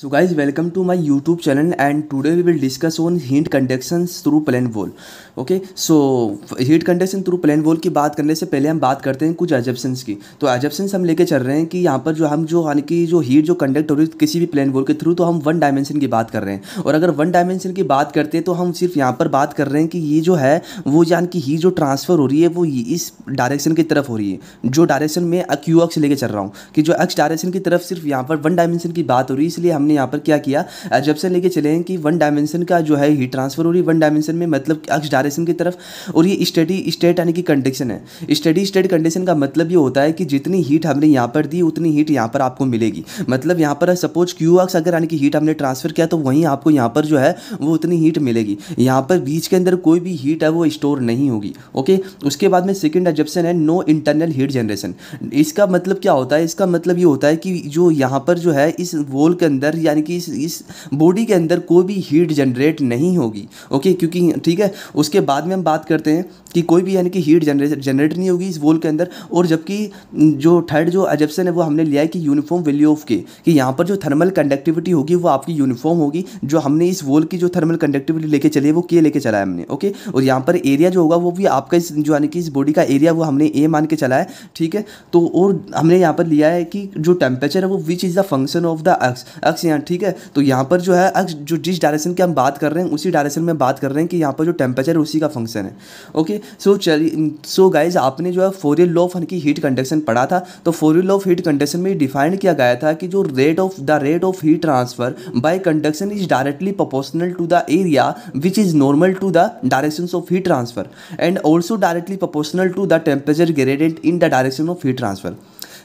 so guys welcome to my YouTube channel and today we will discuss on heat conduction through plane wall okay so heat conduction through plane wall की बात करने से पहले हम बात करते हैं कुछ एजप्शंस की तो एजप्शंस हम लेके चल रहे हैं कि यहाँ पर जो हम जो यानी कि जो हीट जो कंडक्ट हो रही है किसी भी प्लेन वॉल के थ्रू तो हम वन डायमेंशन की बात कर रहे हैं और अगर वन डायमेंशन की बात करते हैं तो हम सिर्फ यहाँ पर बात कर रहे हैं कि ये जो है वो यानी कि हीट जो ट्रांसफ़र हो रही है वो इस डायरेक्शन की तरफ हो रही है जो डायरेक्शन में क्यू एक्स लेके चल रहा हूँ कि जो एक्स डायरेक्शन की तरफ सिर्फ यहाँ पर वन डायमेंशन की बात हो रही है इसलिए हम हमने यहाँ पर क्या किया जब से लेके चले हैं कि वन डायमेंशन का जो है हीट ट्रांसफर हो रही है वन डायमेंशन में मतलब अक्ष डायरेक्शन की तरफ और ये स्टडी स्टेट यानी कि कंडीशन है स्टडी स्टेट कंडीशन का मतलब ये होता है कि जितनी हीट हमने यहाँ पर दी उतनी हीट यहाँ पर आपको मिलेगी मतलब यहाँ पर सपोज क्यू अक्स अगर यानी कि हीट हमने ट्रांसफर किया तो वहीं आपको यहाँ पर जो है वो उतनी हीट मिलेगी यहाँ पर बीच के अंदर कोई भी हीट है वो स्टोर नहीं होगी ओके उसके बाद में सेकेंड एजप्शन है नो इंटरनल हीट जनरेशन इसका मतलब क्या होता है इसका मतलब ये होता है कि जो यहाँ पर जो है इस वॉल के अंदर अंदर यानी कि इस इस बॉडी के अंदर कोई भी हीट जनरेट नहीं होगी ओके क्योंकि ठीक है उसके बाद में हम बात करते हैं कि कोई भी यानी कि हीट जनरेट जनरेट नहीं होगी इस वॉल के अंदर और जबकि जो थर्ड जो एजप्शन है वो हमने लिया है कि यूनिफॉर्म वैल्यू ऑफ के कि यहाँ पर जो थर्मल कंडक्टिविटी होगी वो आपकी यूनिफॉर्म होगी जो हमने इस वॉल की जो थर्मल कंडक्टिविटी लेके चले वो के लेके चला है हमने ओके और यहाँ पर एरिया जो होगा वो भी आपका इस जो यानी कि इस बॉडी का एरिया वो हमने ए मान के चला है ठीक है तो और हमने यहाँ पर लिया है कि जो टेम्परेचर है वो which is the function of the x x से हैं ठीक है तो यहाँ पर जो है जो जिस डायरेक्शन की हम बात कर रहे हैं उसी डायरेक्शन में बात कर रहे हैं कि यहाँ पर जो टेम्परेचर उसी का फंक्शन है ओके सो चलिए सो गाइज आपने जो है फोरियल लॉ ऑफ की हीट कंडक्शन पढ़ा था तो Fourier law of heat conduction में डिफाइंड किया गया था कि जो rate of the rate of heat transfer by conduction is directly proportional to the area which is normal to the direction of heat transfer and also directly proportional to the temperature gradient in the direction of heat transfer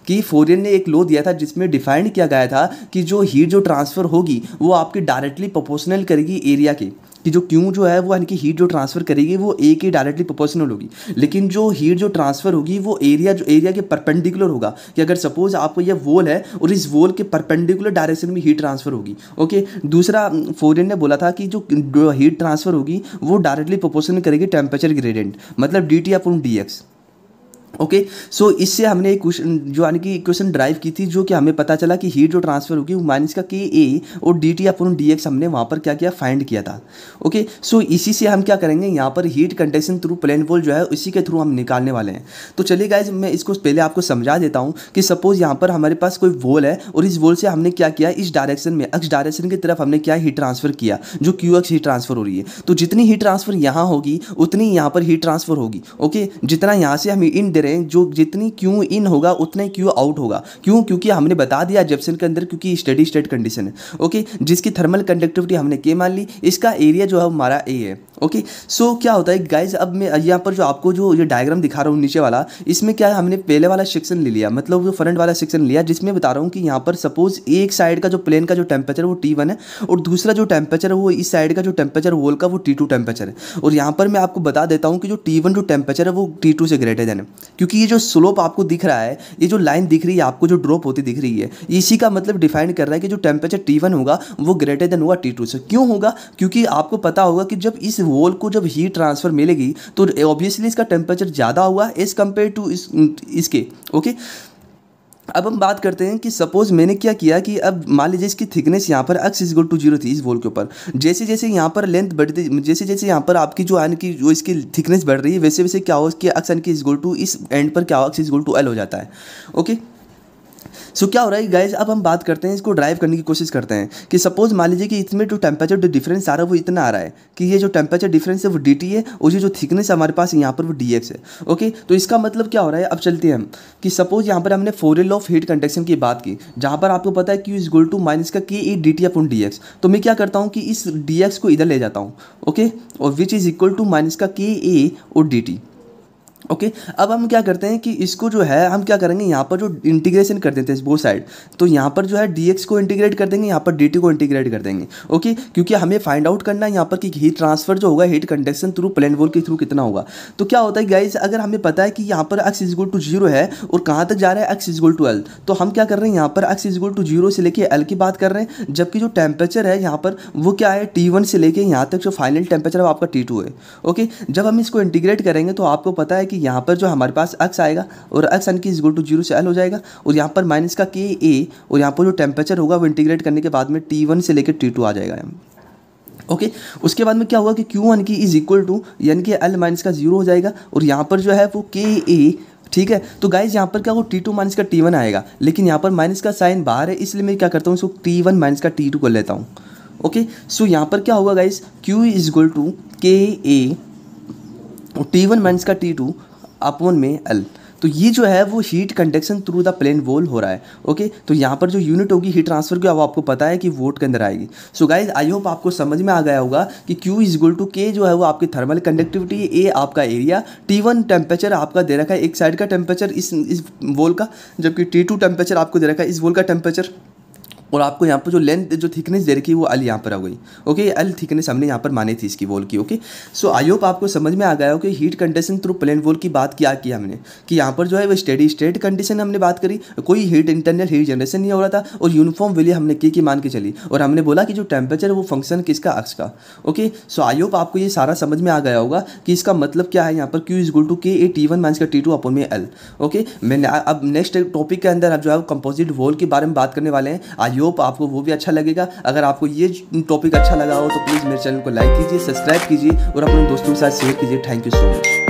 कि Fourier ने एक लो दिया था जिसमें defined किया गया था कि जो हीट जो ट्रांसफ़र होगी वो आपकी डायरेक्टली प्रोपोर्शनल करेगी एरिया के कि जो क्यों जो है वो यानी कि हीट जो ट्रांसफ़र करेगी वो ए के डायरेक्टली प्रोपोर्शनल होगी लेकिन जो हीट जो ट्रांसफ़र होगी वो एरिया जो एरिया के परपेंडिकुलर होगा कि अगर सपोज आपको यह वोल है और इस वोल के परपेंडिकुलर डायरेक्शन में हीट ट्रांसफ़र होगी ओके दूसरा फोरियन ने बोला था कि जो हीट ट्रांसफ़र होगी वो डायरेक्टली प्रोपोर्शनल करेगी टेम्परेचर ग्रेडेंट मतलब d T upon d x okay okay, so so इससे हमने एक क्वेश्चन जो यानी कि इक्वेशन ड्राइव की थी जो कि हमें पता चला कि हीट जो ट्रांसफर होगी वो माइनस का के ए और d T upon d x हमने वहाँ पर क्या किया फाइंड किया था ओके okay, सो so इसी से हम क्या करेंगे यहाँ पर heat conduction through plane wall जो है उसी के थ्रू हम निकालने वाले हैं तो चलिए गाइज मैं इसको पहले आपको समझा देता हूँ कि सपोज़ यहाँ पर हमारे पास कोई वोल है और इस वोल से हमने क्या किया इस डायरेक्शन में एक्स डायरेक्शन की तरफ हमने क्या हीट ट्रांसफर किया जो क्यू एक्स हीट ट्रांसफर हो रही है तो जितनी हीट ट्रांसफर यहाँ होगी उतनी यहाँ पर हीट ट्रांसफर होगी ओके जितना यहाँ से हम इन करें जो जितनी क्यू इन होगा उतना ही क्यू आउट होगा क्यों क्योंकि हमने बता दिया जेप्सन के अंदर क्योंकि स्टडी स्टेट कंडीशन है ओके जिसकी थर्मल कंडक्टिविटी हमने के मान ली इसका एरिया जो है हमारा ए है ओके सो क्या होता है गाइज अब मैं यहाँ पर जो आपको जो ये डायग्राम दिखा रहा हूँ नीचे वाला इसमें क्या है हमने पहले वाला सेक्शन ले लिया मतलब जो फ्रंट वाला सेक्शन लिया जिसमें बता रहा हूँ कि यहाँ पर सपोज एक साइड का जो प्लेन का जो टेम्परेचर वो टी वन है और दूसरा जो टेम्परेचर है वो इस साइड का जो टेम्परेचर वोल का वो टी टू टेम्परेचर है और यहाँ पर मैं आपको बता देता हूँ कि जो टी वन जो टेम्परेचर है वो टी टू से ग्रेटर देन है क्योंकि ये जो स्लोप आपको दिख रहा है ये जो लाइन दिख रही है आपको जो ड्रॉप होती दिख रही है इसी का मतलब डिफाइन कर रहा है कि जो टेम्परेचर टी होगा वो ग्रेटर देन होगा टी से क्यों होगा क्योंकि आपको पता होगा कि जब इस वॉल को जब हीट ट्रांसफ़र मिलेगी तो ऑब्वियसली इसका टेम्परेचर ज़्यादा हुआ एज़ कम्पेयर टू इस, इसके ओके अब हम बात करते हैं कि सपोज़ मैंने क्या किया कि अब मान लीजिए इसकी थिकनेस यहाँ पर x is equal to zero थी इस वॉल के ऊपर जैसे जैसे यहाँ पर लेंथ बढ़ती जैसे जैसे यहाँ पर आपकी जो आन की जो इसकी थिकनेस बढ़ रही है वैसे वैसे क्या हो इसकी एक्स एन की इज गोल टू इस एंड पर क्या हो x is equal to L हो जाता है ओके सो क्या हो रहा है गाइज अब हम बात करते हैं इसको ड्राइव करने की कोशिश करते हैं कि सपोज मान लीजिए कि इसमें जो टेम्परेचर जो डिफरेंस आ रहा है वो इतना आ रहा है कि ये जो टेम्परेचर डिफरेंस है वो डी है और ये जो थिकनेस है हमारे पास यहाँ पर वो डी है ओके तो इसका मतलब क्या हो रहा है अब चलते हैं कि सपोज यहाँ पर हमने फोरल ऑफ हीट कंडक्शन की बात की जहाँ पर आपको पता है कि इज गोल टू माइनस का k E d T upon d x तो मैं क्या करता हूँ कि इस डी एक्स को इधर ले जाता हूँ ओके और which is equal to minus का के ए e और डी टी ओके अब हम क्या करते हैं कि इसको जो है हम क्या करेंगे यहाँ पर जो इंटीग्रेशन कर देते हैं वो साइड तो यहाँ पर जो है डी को इंटीग्रेट कर देंगे यहाँ पर डी को इंटीग्रेट कर देंगे ओके क्योंकि हमें फाइंड आउट करना है यहाँ पर कि हीट ट्रांसफर जो होगा heat conduction through plane wall के थ्रू कितना होगा तो क्या होता है गाइज अगर हमें पता है कि यहाँ पर एक्स इजगोल टू जीरो है और कहाँ तक जा रहा है एक्स इजगुल टू एल तो हम क्या कर रहे हैं यहाँ पर एक्स इजगुल टू जीरो से लेके एल की बात कर रहे हैं जबकि जो टेम्परेचर है यहाँ पर वो क्या है टी वन से लेके यहाँ तक जो फाइनल टेम्परेचर है आपका टी टू है ओके जब हम इसको इंटीग्रेट करेंगे तो आपको पता है कि यहाँ पर जो हमारे पास अक्स आएगा और अक्स यानी कि इजगुल टू जीरो से एल हो जाएगा और यहाँ पर माइनस का के ए और यहाँ पर जो टेम्परेचर होगा वो इंटीग्रेट करने के बाद में टी वन से लेकर टी टू आ जाएगा ओके okay, उसके बाद में क्या हुआ कि क्यू वन की इज इक्वल टू यानी कि एल माइनस का जीरो हो जाएगा और यहाँ पर जो है वो के ए ठीक है तो गाइज यहाँ पर क्या वो टी टू माइनस का टी वन आएगा लेकिन यहाँ पर माइनस का साइन बाहर है इसलिए मैं क्या करता हूँ इसको टी वन माइनस का टी टू कर लेता हूँ ओके सो यहाँ पर क्या होगा guys Q is equal to k A T one minus का टी टू अपोन में एल तो ये जो है वो heat conduction through the plane wall हो रहा है ओके तो यहाँ पर जो यूनिट होगी हीट ट्रांसफर की वो आपको पता है कि वोट के अंदर आएगी सो गाइज आई होप आपको समझ में आ गया होगा कि क्यू इज इक्वल टू के जो है वो आपकी थर्मल कंडक्टिविटी ए आपका एरिया टी वन टेम्परेचर आपका दे रखा है एक साइड का टेम्परेचर इस इस वोल का जबकि टी टू टेम्परेचर आपको दे रखा है इस वोल का टेम्परेचर और आपको यहाँ पर जो लेंथ जो थिकनेस दे रखी है वो अल यहाँ पर आ गई ओके अल थिकनेस हमने यहाँ पर मानी थी इसकी वॉल की ओके सो आई होप आपको समझ में आ गया हो कि heat conduction through plane wall की बात क्या किया हमने कि यहाँ पर जो है वो स्टेडी स्टेट कंडीशन हमने बात करी कोई हीट इंटरनल हीट जनरेशन नहीं हो रहा था और यूनिफॉर्म वेली हमने की की मान के चली और हमने बोला कि जो टेम्परेचर वो फंक्शन किसका अक्स का ओके सो आई होप आपको ये सारा समझ में आ गया होगा कि इसका मतलब क्या है यहाँ पर Q is equal to k A T one minus का टी टू अपन में एल ओके मैंने अब नेक्स्ट टॉपिक के अंदर अब जो है कंपोजिट वॉल के बारे में बात करने वाले हैं आई होप आपको वो भी अच्छा लगेगा अगर आपको ये टॉपिक अच्छा लगा हो तो प्लीज़ मेरे चैनल को लाइक कीजिए सब्सक्राइब कीजिए और अपने दोस्तों के साथ शेयर कीजिए थैंक यू सो मच